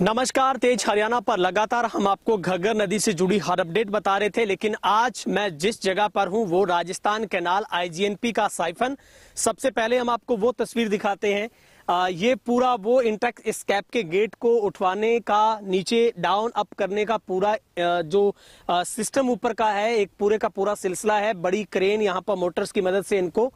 नमस्कार तेज हरियाणा पर लगातार हम आपको घग्गर नदी से जुड़ी हर अपडेट बता रहे थे लेकिन आज मैं जिस जगह पर हूं वो राजस्थान कैनाल आईजीएनपी का साइफन सबसे पहले हम आपको वो तस्वीर दिखाते हैं आ, ये पूरा वो इंटेक्स स्कैप के गेट को उठवाने का नीचे डाउन अप करने का पूरा जो सिस्टम ऊपर का है एक पूरे का पूरा सिलसिला है बड़ी क्रेन यहाँ पर मोटर्स की मदद से इनको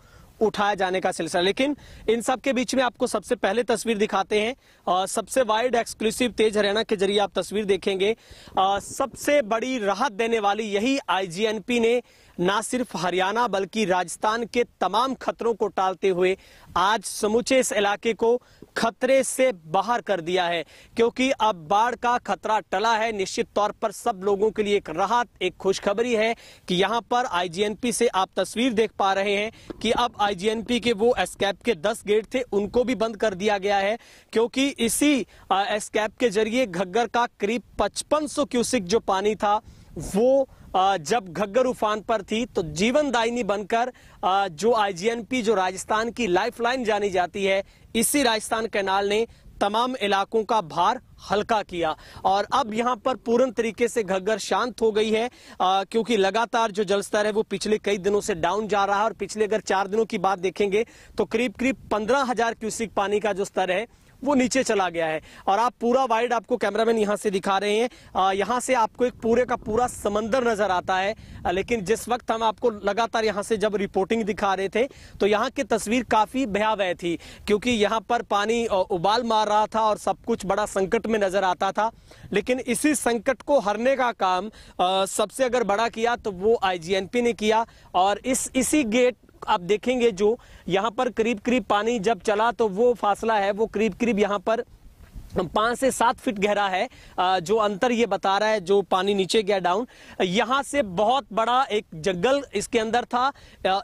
उठाए जाने का सिलसिला लेकिन इन सब के बीच में आपको सबसे पहले तस्वीर दिखाते हैं आ, सबसे वाइड एक्सक्लूसिव तेज हरियाणा के जरिए आप तस्वीर देखेंगे आ, सबसे बड़ी राहत देने वाली यही आईजीएनपी ने न सिर्फ हरियाणा बल्कि राजस्थान के तमाम खतरों को टालते हुए आज समूचे इस इलाके को खतरे से बाहर कर दिया है क्योंकि अब बाढ़ का खतरा टला है निश्चित तौर पर सब लोगों के लिए एक राहत एक खुशखबरी है कि यहाँ पर आईजीएनपी से आप तस्वीर देख पा रहे हैं कि अब आईजीएनपी के वो एस्केप के 10 गेट थे उनको भी बंद कर दिया गया है क्योंकि इसी एस्कैप के जरिए घग्गर का करीब सौ क्यूसिक जो पानी था वो जब घग्गर उफान पर थी तो दायनी बनकर जो आईजीएनपी जो राजस्थान की लाइफलाइन जानी जाती है इसी राजस्थान कैनाल ने तमाम इलाकों का भार हल्का किया और अब यहां पर पूर्ण तरीके से घग्गर शांत हो गई है आ, क्योंकि लगातार जो जलस्तर है वो पिछले कई दिनों से डाउन जा रहा है और पिछले अगर चार दिनों की बात देखेंगे तो करीब करीब पंद्रह हजार क्यूसिक पानी का जो स्तर है वो नीचे चला गया है और आप पूरा वाइड आपको कैमरामैन यहाँ से दिखा रहे हैं यहाँ से आपको एक पूरे का पूरा समंदर नजर आता है लेकिन जिस वक्त हम आपको लगातार यहाँ से जब रिपोर्टिंग दिखा रहे थे तो यहाँ की तस्वीर काफी भयावह थी क्योंकि यहाँ पर पानी उबाल मार रहा था और सब कुछ बड़ा संकट में नजर आता था लेकिन इसी संकट को हरने का काम सबसे अगर बड़ा किया तो वो आई ने किया और इस इसी गेट आप देखेंगे जो यहाँ पर करीब करीब पानी जब चला तो वो फासला है वो करीब करीब यहाँ पर पांच से सात फीट गहरा है जो अंतर ये बता रहा है जो पानी नीचे गया डाउन यहाँ से बहुत बड़ा एक जंगल इसके अंदर था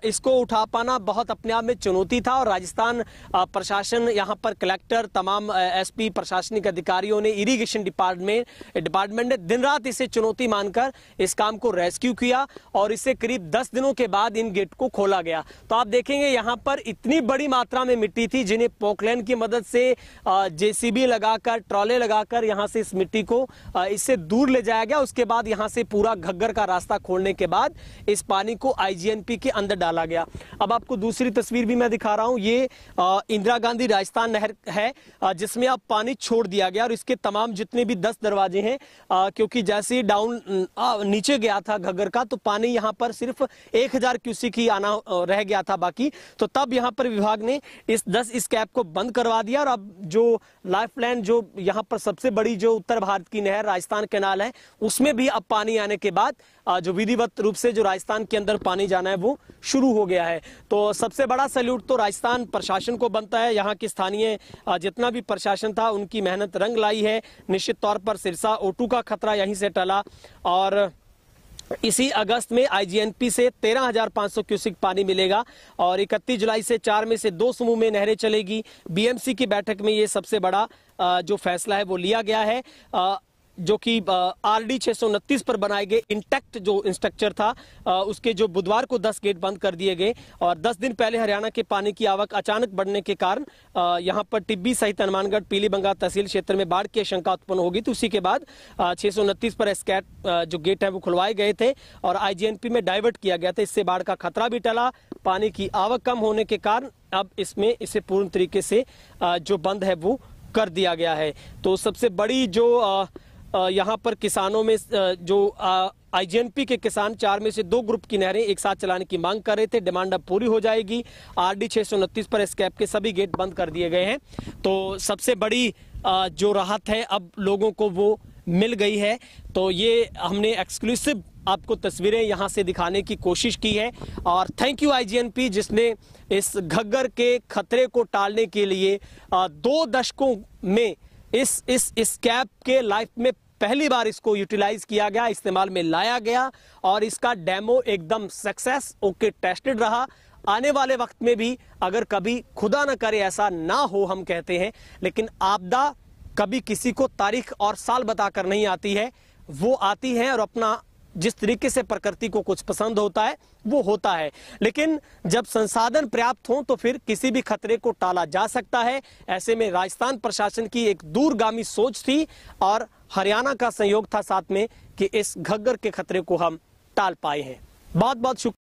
इसको उठा पाना बहुत अपने आप में चुनौती था और राजस्थान प्रशासन यहाँ पर कलेक्टर तमाम एसपी प्रशासनिक अधिकारियों ने इरिगेशन डिपार्टमेंट डिपार्टमेंट ने दिन रात इसे चुनौती मानकर इस काम को रेस्क्यू किया और इसे करीब दस दिनों के बाद इन गेट को खोला गया तो आप देखेंगे यहाँ पर इतनी बड़ी मात्रा में मिट्टी थी जिन्हें पोकलैंड की मदद से जेसीबी लगा लगाकर ट्रॉले लगाकर यहाँ से इस मिट्टी को इससे दूर ले जाया गया उसके बाद यहाँ से पूरा घग्गर का रास्ता खोलने के बाद इस पानी को आईजीएनपी के अंदर डाला गया अब आपको दूसरी तस्वीर भी मैं दिखा रहा हूँ ये इंदिरा गांधी राजस्थान नहर है जिसमें अब पानी छोड़ दिया गया और इसके तमाम जितने भी दस दरवाजे हैं क्योंकि जैसे डाउन नीचे गया था घग्गर का तो पानी यहाँ पर सिर्फ एक हजार क्यूसिक ही आना रह गया था बाकी तो तब यहाँ पर विभाग ने इस दस इस कैप को बंद करवा दिया और अब जो लाइफ लाइन जो यहाँ पर सबसे बड़ी जो उत्तर भारत की नहर राजस्थान कैनाल है उसमें भी अब पानी आने के बाद जो विधिवत रूप से जो राजस्थान के अंदर पानी जाना है वो शुरू हो गया है तो सबसे बड़ा सैल्यूट तो राजस्थान प्रशासन को बनता है यहाँ की स्थानीय जितना भी प्रशासन था उनकी मेहनत रंग लाई है निश्चित तौर पर सिरसा ओटू का खतरा यहीं से टला और इसी अगस्त में आईजीएनपी से 13,500 क्यूसिक पानी मिलेगा और 31 जुलाई से चार में से दो समूह में नहरें चलेगी बीएमसी की बैठक में ये सबसे बड़ा जो फैसला है वो लिया गया है जो कि आर डी पर बनाए गए इंटैक्ट जो इंस्ट्रक्चर था आ, उसके जो बुधवार को 10 गेट बंद कर दिए गए और 10 दिन पहले हरियाणा के पानी की आवक अचानक बढ़ने के कारण यहां पर टिब्बी सहित हनुमानगढ़ पीली बंगाल तहसील क्षेत्र में बाढ़ की आशंका उत्पन्न होगी तो उसी के बाद उनतीस पर स्कैट जो गेट है वो खुलवाए गए थे और आईजीएनपी में डाइवर्ट किया गया था इससे बाढ़ का खतरा भी टला पानी की आवक कम होने के कारण अब इसमें इसे पूर्ण तरीके से जो बंद है वो कर दिया गया है तो सबसे बड़ी जो आ, यहाँ पर किसानों में जो आईजीएनपी के किसान चार में से दो ग्रुप की नहरें एक साथ चलाने की मांग कर रहे थे डिमांड अब पूरी हो जाएगी आरडी 629 पर इस कैप के सभी गेट बंद कर दिए गए हैं तो सबसे बड़ी जो राहत है अब लोगों को वो मिल गई है तो ये हमने एक्सक्लूसिव आपको तस्वीरें यहाँ से दिखाने की कोशिश की है और थैंक यू आईजीएनपी जिसने इस घग्गर के खतरे को टालने के लिए दो दशकों में इस इस इस कैब के लाइफ में पहली बार इसको यूटिलाइज किया गया इस्तेमाल में लाया गया और इसका डेमो एकदम सक्सेस ओके टेस्टेड रहा आने वाले वक्त में भी अगर कभी खुदा ना करे ऐसा ना हो हम कहते हैं लेकिन आपदा कभी किसी को तारीख और साल बताकर नहीं आती है वो आती है और अपना जिस तरीके से प्रकृति को कुछ पसंद होता है वो होता है लेकिन जब संसाधन पर्याप्त हो तो फिर किसी भी खतरे को टाला जा सकता है ऐसे में राजस्थान प्रशासन की एक दूरगामी सोच थी और हरियाणा का सहयोग था साथ में कि इस घग्गर के खतरे को हम टाल पाए हैं बहुत बहुत शुक्रिया